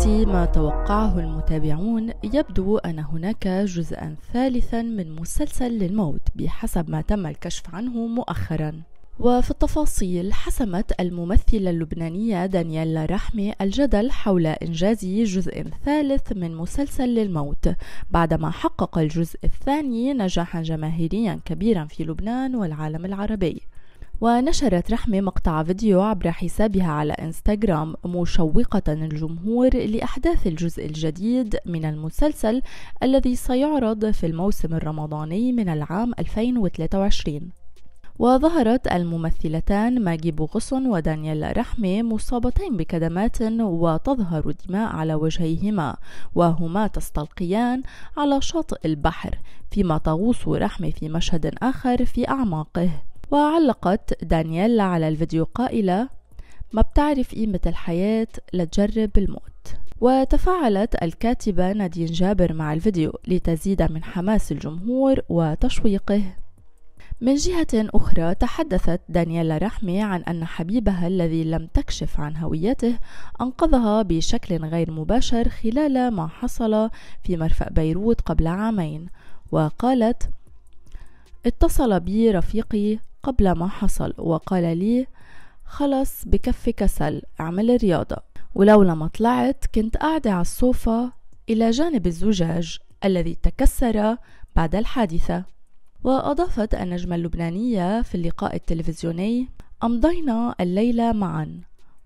بعكس ما توقعه المتابعون يبدو أن هناك جزءا ثالثا من مسلسل للموت بحسب ما تم الكشف عنه مؤخرا وفي التفاصيل حسمت الممثلة اللبنانية دانييلا رحمي الجدل حول إنجاز جزء ثالث من مسلسل للموت بعدما حقق الجزء الثاني نجاحا جماهيريا كبيرا في لبنان والعالم العربي ونشرت رحمة مقطع فيديو عبر حسابها على انستغرام مشوقة الجمهور لأحداث الجزء الجديد من المسلسل الذي سيعرض في الموسم الرمضاني من العام 2023 وظهرت الممثلتان ماجي بوغصن ودانيال رحمة مصابتين بكدمات وتظهر دماء على وجهيهما وهما تستلقيان على شاطئ البحر فيما تغوص رحمة في مشهد آخر في أعماقه وعلقت دانييلا على الفيديو قائلة ما بتعرف قيمة الحياة لتجرب الموت وتفاعلت الكاتبة نادين جابر مع الفيديو لتزيد من حماس الجمهور وتشويقه من جهة أخرى تحدثت دانييلا رحمي عن أن حبيبها الذي لم تكشف عن هويته أنقذها بشكل غير مباشر خلال ما حصل في مرفأ بيروت قبل عامين وقالت اتصل بي رفيقي قبل ما حصل وقال لي خلص بكفي كسل اعمل رياضة ولو لما طلعت كنت قاعدة على الصوفة إلى جانب الزجاج الذي تكسر بعد الحادثة وأضافت النجمة اللبنانية في اللقاء التلفزيوني أمضينا الليلة معا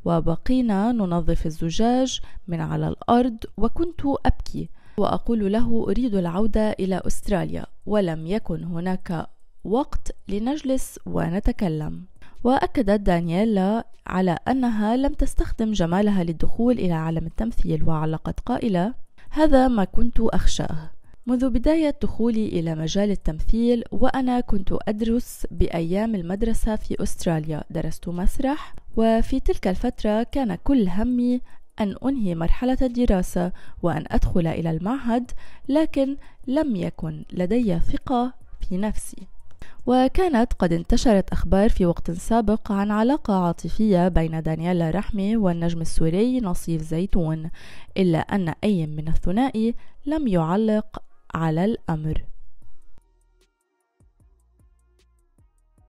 وبقينا ننظف الزجاج من على الأرض وكنت أبكي وأقول له أريد العودة إلى أستراليا ولم يكن هناك وقت لنجلس ونتكلم وأكدت دانييلا على أنها لم تستخدم جمالها للدخول إلى عالم التمثيل وعلقت قائلة هذا ما كنت أخشاه منذ بداية دخولي إلى مجال التمثيل وأنا كنت أدرس بأيام المدرسة في أستراليا درست مسرح وفي تلك الفترة كان كل همي أن أنهي مرحلة الدراسة وأن أدخل إلى المعهد لكن لم يكن لدي ثقة في نفسي وكانت قد انتشرت أخبار في وقت سابق عن علاقة عاطفية بين دانيالا رحمي والنجم السوري نصيف زيتون إلا أن أي من الثنائي لم يعلق على الأمر